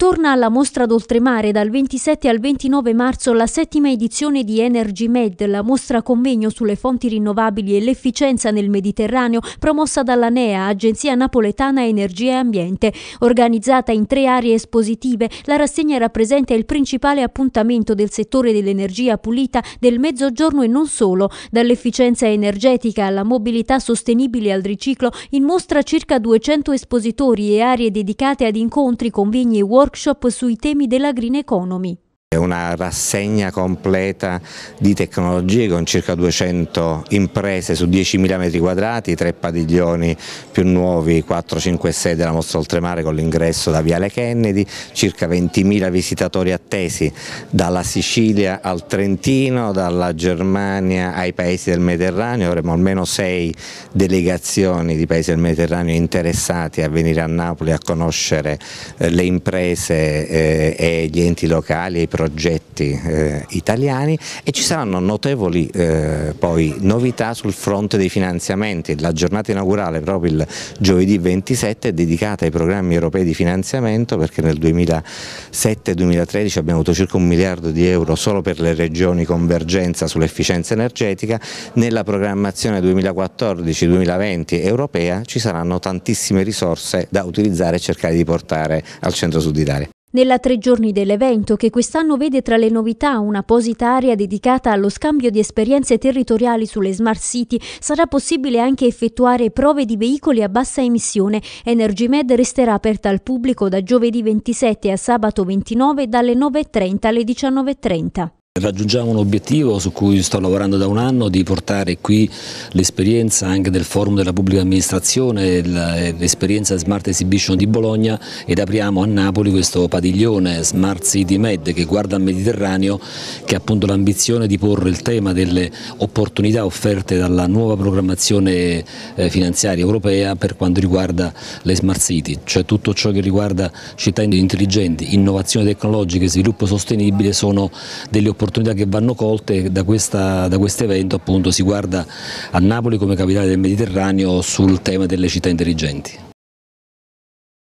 Torna alla mostra d'oltremare dal 27 al 29 marzo la settima edizione di Energy Med, la mostra convegno sulle fonti rinnovabili e l'efficienza nel Mediterraneo promossa dalla NEA, Agenzia Napoletana Energia e Ambiente. Organizzata in tre aree espositive, la rassegna rappresenta il principale appuntamento del settore dell'energia pulita del Mezzogiorno e non solo. Dall'efficienza energetica alla mobilità sostenibile al riciclo, in mostra circa 200 espositori e aree dedicate ad incontri, convegni e workshop workshop sui temi della green economy. È una rassegna completa di tecnologie con circa 200 imprese su 10.000 metri quadrati, tre padiglioni più nuovi, 4, 5 e 6 della mostra Oltremare con l'ingresso da Viale Kennedy, circa 20.000 visitatori attesi dalla Sicilia al Trentino, dalla Germania ai paesi del Mediterraneo, avremo almeno 6 delegazioni di paesi del Mediterraneo interessati a venire a Napoli a conoscere eh, le imprese eh, e gli enti locali e i progetti progetti eh, italiani e ci saranno notevoli eh, poi novità sul fronte dei finanziamenti. La giornata inaugurale proprio il giovedì 27 è dedicata ai programmi europei di finanziamento perché nel 2007-2013 abbiamo avuto circa un miliardo di euro solo per le regioni convergenza sull'efficienza energetica. Nella programmazione 2014-2020 europea ci saranno tantissime risorse da utilizzare e cercare di portare al centro-sud Italia. Nella tre giorni dell'evento, che quest'anno vede tra le novità un'apposita area dedicata allo scambio di esperienze territoriali sulle smart city, sarà possibile anche effettuare prove di veicoli a bassa emissione. EnergyMed resterà aperta al pubblico da giovedì 27 a sabato 29 dalle 9.30 alle 19.30. Raggiungiamo un obiettivo su cui sto lavorando da un anno di portare qui l'esperienza anche del forum della pubblica amministrazione, l'esperienza eh, Smart Exhibition di Bologna ed apriamo a Napoli questo padiglione Smart City Med che guarda al Mediterraneo che ha appunto l'ambizione di porre il tema delle opportunità offerte dalla nuova programmazione eh, finanziaria europea per quanto riguarda le Smart City, cioè tutto ciò che riguarda città intelligenti, innovazione tecnologica e sviluppo sostenibile sono delle opportunità opportunità che vanno colte da, questa, da questo evento appunto si guarda a Napoli come capitale del Mediterraneo sul tema delle città intelligenti.